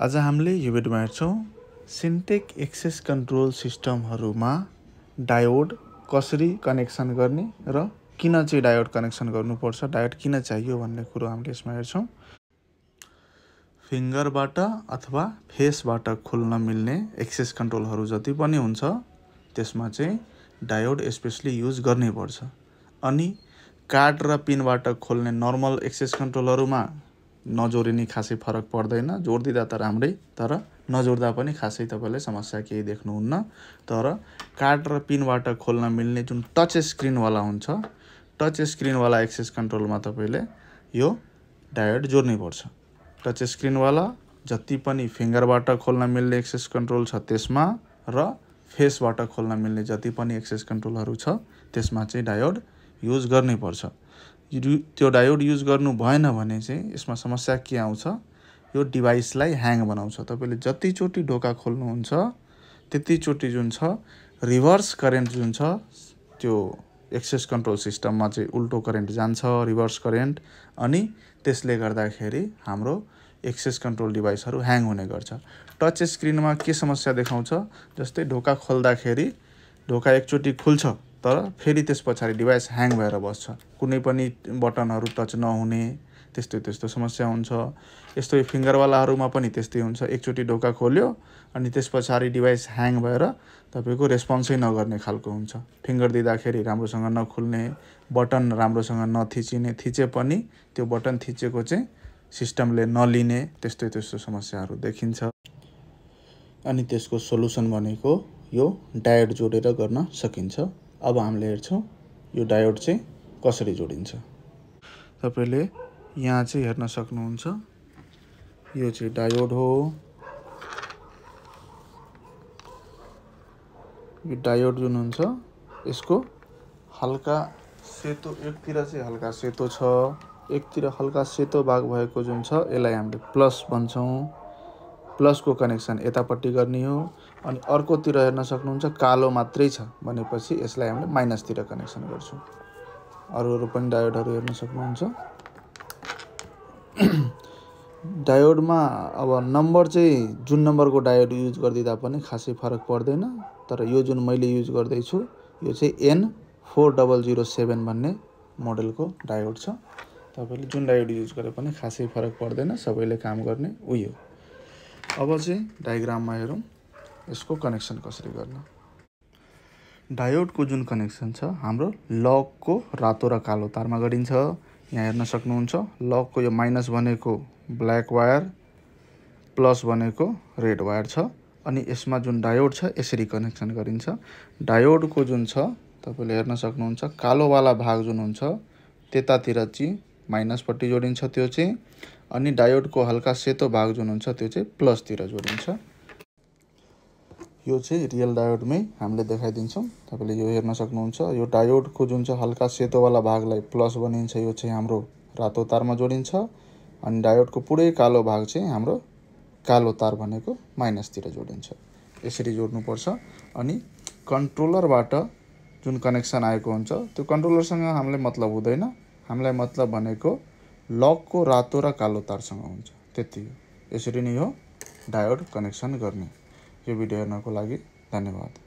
आज हामीले यो भिडियोमा हेर्छौँ सिन्टेक एक्सेस कन्ट्रोल सिस्टमहरूमा डायोड कसरी कनेक्सन गर्ने र किन चाहिँ डायोड कनेक्सन गर्नुपर्छ डायोड किन चाहियो भन्ने कुरो हामीले यसमा हेर्छौँ फिङ्गरबाट अथवा फेसबाट खोल्न मिल्ने एक्सेस कन्ट्रोलहरू जति पनि हुन्छ त्यसमा चाहिँ डायोड स्पेसली युज गर्नैपर्छ अनि कार्ड र पिनबाट खोल्ने नर्मल एक्सेस कन्ट्रोलहरूमा नजोडिने खासै फरक पर्दैन जोडिदिँदा त राम्रै तर नजोड्दा पनि खासै तपाईँले समस्या केही देख्नुहुन्न तर कार्ड र पिनबाट खोल्न मिल्ने जुन टच स्क्रिनवाला हुन्छ टच स्क्रिनवाला एक्सेस कन्ट्रोलमा तपाईँले यो डायोड जोड्नै पर्छ टच स्क्रिनवाला जति पनि फिङ्गरबाट खोल्न मिल्ने एक्सेस कन्ट्रोल छ त्यसमा र फेसबाट खोल्न मिल्ने जति पनि एक्सेस कन्ट्रोलहरू छ त्यसमा चाहिँ डायोड युज गर्नैपर्छ त्यो डायोड युज गर्नु भएन भने चाहिँ यसमा समस्या के आउँछ यो डिभाइसलाई ह्याङ बनाउँछ तपाईँले जतिचोटि ढोका खोल्नुहुन्छ त्यतिचोटि जुन छ रिभर्स करेन्ट जुन छ त्यो एक्सेस कन्ट्रोल सिस्टममा चाहिँ उल्टो करेन्ट जान्छ रिभर्स करेन्ट अनि त्यसले गर्दाखेरि हाम्रो एक्सेस कन्ट्रोल डिभाइसहरू ह्याङ हुने गर्छ टच स्क्रिनमा के समस्या देखाउँछ जस्तै ढोका खोल्दाखेरि ढोका एकचोटि खुल्छ तर फेरि त्यस पछाडि डिभाइस ह्याङ भएर बस्छ कुनै पनि बटनहरू टच नहुने त्यस्तो त्यस्तो समस्या हुन्छ यस्तो फिङ्गरवालाहरूमा पनि त्यस्तै हुन्छ एकचोटि ढोका खोल्यो अनि त्यस पछाडि डिभाइस ह्याङ भएर तपाईँको रेस्पोन्सै नगर्ने खालको हुन्छ फिङ्गर दिँदाखेरि राम्रोसँग नखुल्ने बटन राम्रोसँग नथिचिने थिचे पनि त्यो बटन थिचेको चाहिँ सिस्टमले नलिने त्यस्तै त्यस्तो समस्याहरू देखिन्छ अनि त्यसको सोल्युसन भनेको यो डायट जोडेर गर्न सकिन्छ अब हामीले हेर्छौँ यो डायोड चाहिँ कसरी जोडिन्छ तपाईँले यहाँ चाहिँ हेर्न सक्नुहुन्छ यो चाहिँ डायोड हो यो डायोड जुन हुन्छ यसको हल्का सेतो एकतिर चाहिँ हल्का सेतो छ एकतिर हल्का सेतो भाग भएको जुन छ यसलाई हामीले प्लस भन्छौँ प्लसको कनेक्सन यतापट्टि गर्ने हो अनि अर्कोतिर हेर्न सक्नुहुन्छ कालो मात्रै छ भनेपछि यसलाई हामीले माइनसतिर कनेक्सन गर्छौँ अरू अरू पनि डायोडहरू हेर्न सक्नुहुन्छ डायोडमा अब नम्बर चाहिँ जुन नम्बरको डायोड युज गरिदिँदा पनि खासै फरक पर्दैन तर यो जुन मैले युज गर्दैछु यो चाहिँ N four double zero seven भन्ने मोडलको डायोड छ तपाईँले जुन डायोड युज गरे पनि खासै फरक पर्दैन सबैले काम गर्ने उयो अब चाहिँ डायग्राममा हेरौँ यसको कनेक्सन कसरी गर्न डायोडको जुन कनेक्सन छ हाम्रो लकको रातो र कालो तारमा गरिन्छ यहाँ हेर्न सक्नुहुन्छ लकको यो माइनस भनेको ब्ल्याक वायर प्लस भनेको रेड वायर छ अनि यसमा जुन डायोड छ यसरी कनेक्सन गरिन्छ डायोडको जुन छ तपाईँले हेर्न सक्नुहुन्छ कालोवाला भाग जुन हुन्छ त्यतातिर चाहिँ माइनसपट्टि जोडिन्छ त्यो चाहिँ अनि डायोडको हल्का सेतो भाग जुन हुन्छ त्यो चाहिँ प्लसतिर जोडिन्छ यो चाहिँ रियल डायोडमै हामीले देखाइदिन्छौँ तपाईँले यो हेर्न सक्नुहुन्छ यो डायोडको जुन चाहिँ हल्का सेतोवाला भागलाई प्लस बनिन्छ यो चाहिँ हाम्रो रातो तारमा जोडिन्छ अनि डायोडको पुरै कालो भाग चाहिँ हाम्रो कालो तार भनेको माइनसतिर जोडिन्छ यसरी जोड्नुपर्छ अनि कन्ट्रोलरबाट जुन कनेक्सन आएको हुन्छ त्यो कन्ट्रोलरसँग हामीलाई मतलब हुँदैन हामीलाई मतलब भनेको लकको रातो र कालो तारसँग हुन्छ त्यति हो यसरी नै हो डायोड कनेक्सन गर्ने यो भिडियो हेर्नको लागि धन्यवाद